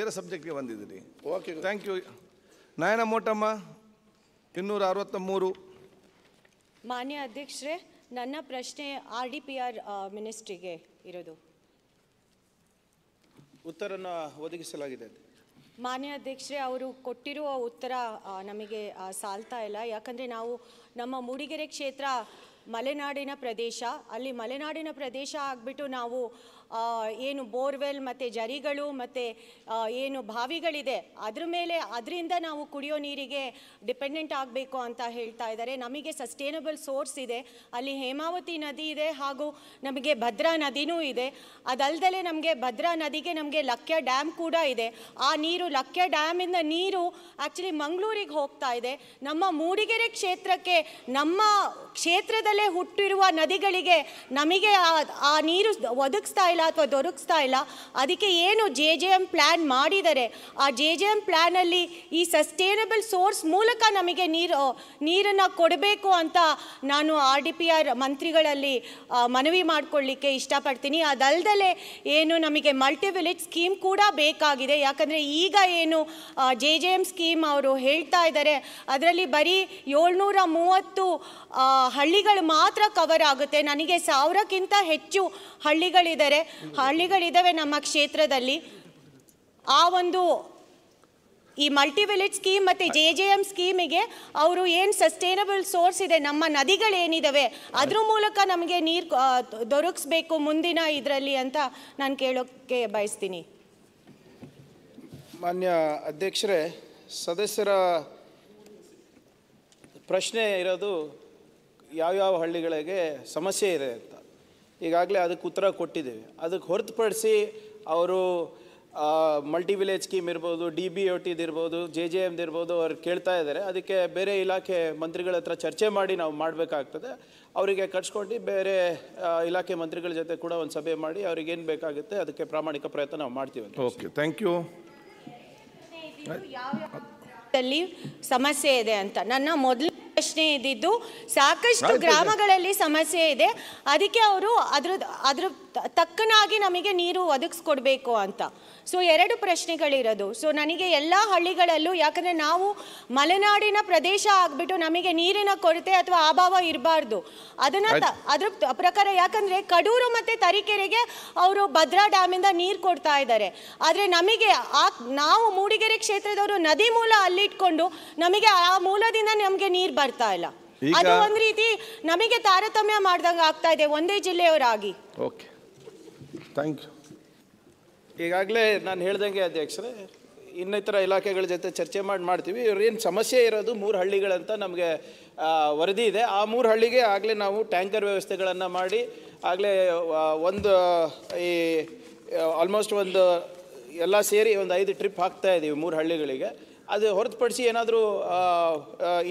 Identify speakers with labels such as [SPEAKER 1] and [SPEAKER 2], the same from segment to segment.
[SPEAKER 1] ಬೇರೆ ಸಬ್ಜೆಕ್ಟ್ಗೆ ಬಂದಿದ್ದೀರಿ okay thank you Nayana Motamma ಇನ್ನೂರ ಅರವತ್ತ ಮೂರು
[SPEAKER 2] ಮಾನ್ಯ ಅಧ್ಯಕ್ಷರೇ ನನ್ನ ಪ್ರಶ್ನೆ ಆರ್ ಡಿ ಪಿ ಆರ್ ಮಿನಿಸ್ಟ್ರಿಗೆ ಇರೋದು
[SPEAKER 1] ಉತ್ತರನ ಒದಗಿಸಲಾಗಿದೆ
[SPEAKER 2] ಮಾನ್ಯ ಅಧ್ಯಕ್ಷರೇ ಅವರು ಕೊಟ್ಟಿರುವ ಉತ್ತರ ನಮಗೆ ಸಾಲ್ತಾ ಇಲ್ಲ ಯಾಕಂದರೆ ನಾವು ನಮ್ಮ ಮೂಡಿಗೆರೆ ಕ್ಷೇತ್ರ ಮಲೆನಾಡಿನ ಪ್ರದೇಶ ಅಲ್ಲಿ ಮಲೆನಾಡಿನ ಪ್ರದೇಶ ಆಗಿಬಿಟ್ಟು ನಾವು ಏನು ಬೋರ್ವೆಲ್ ಮತ್ತು ಜರಿಗಳು ಮತ್ತು ಏನು ಬಾವಿಗಳಿದೆ ಅದ್ರ ಮೇಲೆ ಅದರಿಂದ ನಾವು ಕುಡಿಯೋ ನೀರಿಗೆ ಡಿಪೆಂಡೆಂಟ್ ಆಗಬೇಕು ಅಂತ ಹೇಳ್ತಾ ಇದ್ದಾರೆ ನಮಗೆ ಸಸ್ಟೇನಬಲ್ ಸೋರ್ಸ್ ಇದೆ ಅಲ್ಲಿ ಹೇಮಾವತಿ ನದಿ ಇದೆ ಹಾಗೂ ನಮಗೆ ಭದ್ರಾ ನದಿನೂ ಇದೆ ಅದಲ್ದಲೇ ನಮಗೆ ಭದ್ರಾ ನದಿಗೆ ನಮಗೆ ಲಕ್ಯ ಡ್ಯಾಮ್ ಕೂಡ ಇದೆ ಆ ನೀರು ಲಕ್ಯ ಡ್ಯಾಮಿಂದ ನೀರು ಆ್ಯಕ್ಚುಲಿ ಮಂಗಳೂರಿಗೆ ಹೋಗ್ತಾ ಇದೆ ನಮ್ಮ ಮೂಡಿಗೆರೆ ಕ್ಷೇತ್ರಕ್ಕೆ ನಮ್ಮ ಕ್ಷೇತ್ರದಲ್ಲೇ ಹುಟ್ಟಿರುವ ನದಿಗಳಿಗೆ ನಮಗೆ ಆ ನೀರು ಒದಗಿಸ್ತಾ ಇಲ್ಲ ಇಲ್ಲ ಅಥವಾ ದೊರಕಿಸ್ತಾ ಇಲ್ಲ ಅದಕ್ಕೆ ಏನು ಜೆ ಜೆ ಎಮ್ ಪ್ಲ್ಯಾನ್ ಮಾಡಿದರೆ ಆ ಜೆ ಜೆ ಎಮ್ ಪ್ಲ್ಯಾನಲ್ಲಿ ಈ ಸಸ್ಟೇನಬಲ್ ಸೋರ್ಸ್ ಮೂಲಕ ನಮಗೆ ನೀರು ನೀರನ್ನು ಕೊಡಬೇಕು ಅಂತ ನಾನು ಆರ್ ಡಿ ಪಿ ಆರ್ ಮಂತ್ರಿಗಳಲ್ಲಿ ಮನವಿ ಮಾಡಿಕೊಳ್ಳಿಕ್ಕೆ ಇಷ್ಟಪಡ್ತೀನಿ ಅದಲ್ದಲೇ ಏನು ನಮಗೆ ಮಲ್ಟಿ ವಿಲೇಜ್ ಸ್ಕೀಮ್ ಕೂಡ ಬೇಕಾಗಿದೆ ಯಾಕಂದರೆ ಈಗ ಏನು ಜೆ ಜೆ ಎಮ್ ಸ್ಕೀಮ್ ಅವರು ಹೇಳ್ತಾ ಇದ್ದಾರೆ ಅದರಲ್ಲಿ ಬರೀ ಏಳ್ನೂರ ಮೂವತ್ತು ಹಳ್ಳಿಗಳು ಮಾತ್ರ ಕವರ್ ಆಗುತ್ತೆ ನನಗೆ ಸಾವಿರಕ್ಕಿಂತ ಹೆಚ್ಚು ಹಳ್ಳಿಗಳಿದ್ದಾರೆ ಹಳ್ಳಿಗಳಿದ್ದಾವೆ ನಮ್ಮ ಕ್ಷೇತ್ರದಲ್ಲಿ ಆ ಒಂದು ಈ ಮಲ್ಟಿ ವಿಲೇಜ್ ಸ್ಕೀಮ್ ಮತ್ತು ಜೆ ಜೆ ಎಮ್ ಸ್ಕೀಮಿಗೆ ಅವರು ಏನು ಸಸ್ಟೈನಬಲ್ ಸೋರ್ಸ್ ಇದೆ ನಮ್ಮ ನದಿಗಳೇನಿದ್ದಾವೆ ಅದ್ರ ಮೂಲಕ ನಮಗೆ ನೀರು ದೊರಕಿಸ್ಬೇಕು ಮುಂದಿನ ಇದರಲ್ಲಿ ಅಂತ ನಾನು ಕೇಳೋಕ್ಕೆ ಬಯಸ್ತೀನಿ
[SPEAKER 1] ಮಾನ್ಯ ಅಧ್ಯಕ್ಷರೇ ಸದಸ್ಯರ ಪ್ರಶ್ನೆ ಇರೋದು ಯಾವ್ಯಾವ ಹಳ್ಳಿಗಳಿಗೆ ಸಮಸ್ಯೆ ಇದೆ ಅಂತ ಈಗಾಗಲೇ ಅದಕ್ಕೆ ಉತ್ತರ ಕೊಟ್ಟಿದ್ದೀವಿ ಅದಕ್ಕೆ ಹೊರತುಪಡಿಸಿ ಅವರು ಮಲ್ಟಿ ವಿಲೇಜ್ ಸ್ಕೀಮ್ ಇರ್ಬೋದು ಡಿ ಬಿ ಒ ಟಿದು ಇರ್ಬೋದು ಜೆ ಜೆ ಎಮ್ದು ಇರ್ಬೋದು ಅವ್ರು ಕೇಳ್ತಾ ಇದ್ದಾರೆ ಅದಕ್ಕೆ ಬೇರೆ ಇಲಾಖೆ ಮಂತ್ರಿಗಳ ಹತ್ರ ಚರ್ಚೆ ಮಾಡಿ ನಾವು ಮಾಡಬೇಕಾಗ್ತದೆ ಅವರಿಗೆ ಕಟ್ಸ್ಕೊಂಡು ಬೇರೆ ಇಲಾಖೆ ಮಂತ್ರಿಗಳ ಜೊತೆ ಕೂಡ ಒಂದು ಸಭೆ ಮಾಡಿ ಅವ್ರಿಗೆ ಏನು ಬೇಕಾಗುತ್ತೆ ಅದಕ್ಕೆ ಪ್ರಾಮಾಣಿಕ ಪ್ರಯತ್ನ ನಾವು ಮಾಡ್ತೀವಿ ಓಕೆ ಥ್ಯಾಂಕ್ ಯು
[SPEAKER 2] ಸಮಸ್ಯೆ ಇದೆ ಅಂತ ನನ್ನ ಮೊದಲು ಪ್ರಶ್ನೆ ಇದ್ದಿದ್ದು ಸಾಕಷ್ಟು ಗ್ರಾಮಗಳಲ್ಲಿ ಸಮಸ್ಯೆ ಇದೆ ಅದಕ್ಕೆ ಅವರು ಅದ್ರ ಅದ್ರ ತಕ್ಕನಾಗಿ ನಮಗೆ ನೀರು ಒದಗಿಸ್ಕೊಡ್ಬೇಕು ಅಂತ ಸೊ ಎರಡು ಪ್ರಶ್ನೆಗಳಿರೋದು ಸೊ ನನಗೆ ಎಲ್ಲ ಹಳ್ಳಿಗಳಲ್ಲೂ ಯಾಕಂದರೆ ನಾವು ಮಲೆನಾಡಿನ ಪ್ರದೇಶ ಆಗಿಬಿಟ್ಟು ನಮಗೆ ನೀರಿನ ಕೊರತೆ ಅಥವಾ ಅಭಾವ ಇರಬಾರ್ದು ಅದನ್ನು ಅದ್ರ ಪ್ರಕಾರ ಯಾಕಂದರೆ ಕಡೂರು ಮತ್ತು ತರೀಕೆರೆಗೆ ಅವರು ಭದ್ರಾ ಡ್ಯಾಮಿಂದ ನೀರು ಕೊಡ್ತಾ ಇದ್ದಾರೆ ಆದರೆ ನಮಗೆ ಆ ನಾವು ಮೂಡಿಗೆರೆ ಕ್ಷೇತ್ರದವರು ನದಿ ಮೂಲ ಅಲ್ಲಿಟ್ಕೊಂಡು ನಮಗೆ ಆ ಮೂಲದಿಂದ ನಮಗೆ ನೀರು ಬರ್ತಾರೆ ಮಾಡ್ತಾ ಇಲ್ಲ ಅದು ಒಂದ್ ರೀತಿ ನಮಗೆ ತಾರತಮ್ಯ ಮಾಡ್ದಂಗೆ ಆಗ್ತಾ ಇದೆ ಒಂದೇ ಜಿಲ್ಲೆಯವರಾಗಿ
[SPEAKER 1] ಓಕೆ ಥ್ಯಾಂಕ್ ಯು ಈಗಾಗಲೇ ನಾನು ಹೇಳ್ದಂಗೆ ಅಧ್ಯಕ್ಷರೇ ಇನ್ನಿತರ ಇಲಾಖೆಗಳ ಜೊತೆ ಚರ್ಚೆ ಮಾಡಿ ಮಾಡ್ತೀವಿ ಇವ್ರೇನು ಸಮಸ್ಯೆ ಇರೋದು ಮೂರು ಹಳ್ಳಿಗಳಂತ ನಮಗೆ ವರದಿ ಇದೆ ಆ ಮೂರು ಹಳ್ಳಿಗೆ ಆಗಲೇ ನಾವು ಟ್ಯಾಂಕರ್ ವ್ಯವಸ್ಥೆಗಳನ್ನು ಮಾಡಿ ಆಗಲೇ ಒಂದು ಈ ಆಲ್ಮೋಸ್ಟ್ ಒಂದು ಎಲ್ಲ ಸೇರಿ ಒಂದು ಐದು ಟ್ರಿಪ್ ಹಾಕ್ತಾ ಇದ್ದೀವಿ ಮೂರು ಹಳ್ಳಿಗಳಿಗೆ ಅದು ಹೊರತುಪಡಿಸಿ ಏನಾದರೂ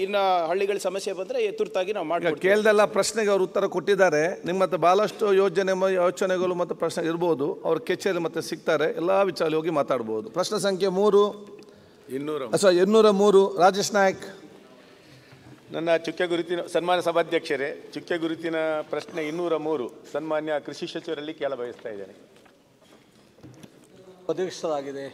[SPEAKER 1] ಇನ್ನು ಹಳ್ಳಿಗಳ ಸಮಸ್ಯೆ ಬಂದರೆ ತುರ್ತಾಗಿ ನಾವು ಮಾಡಿ ಕೇಳ್ದೆಲ್ಲ ಪ್ರಶ್ನೆಗೆ ಅವರು ಉತ್ತರ ಕೊಟ್ಟಿದ್ದಾರೆ ನಿಮ್ಮ ಹತ್ರ ಭಾಳಷ್ಟು ಯೋಜನೆ ಯೋಚನೆಗಳು ಮತ್ತು ಪ್ರಶ್ನೆ ಇರ್ಬೋದು ಅವ್ರ ಕೆಚ್ಚೇರಿ ಮತ್ತೆ ಸಿಗ್ತಾರೆ ಎಲ್ಲ ವಿಚಾರ ಹೋಗಿ ಮಾತಾಡ್ಬೋದು ಪ್ರಶ್ನೆ ಸಂಖ್ಯೆ ಮೂರು ಇನ್ನೂರ ಇನ್ನೂರ ಮೂರು ರಾಜೇಶ್ ನಾಯಕ್ ನನ್ನ ಚುಕ್ಕೆ ಗುರುತಿನ ಸನ್ಮಾನ್ಯ ಸಭಾಧ್ಯಕ್ಷರೇ ಚುಕ್ಕೆ ಗುರುತಿನ ಪ್ರಶ್ನೆ ಇನ್ನೂರ ಮೂರು ಸನ್ಮಾನ್ಯ ಕೃಷಿ ಸಚಿವರಲ್ಲಿ ಕೇಳ ಬಯಸ್ತಾ ಇದ್ದೇನೆ ಒದಗಿಸಲಾಗಿದೆ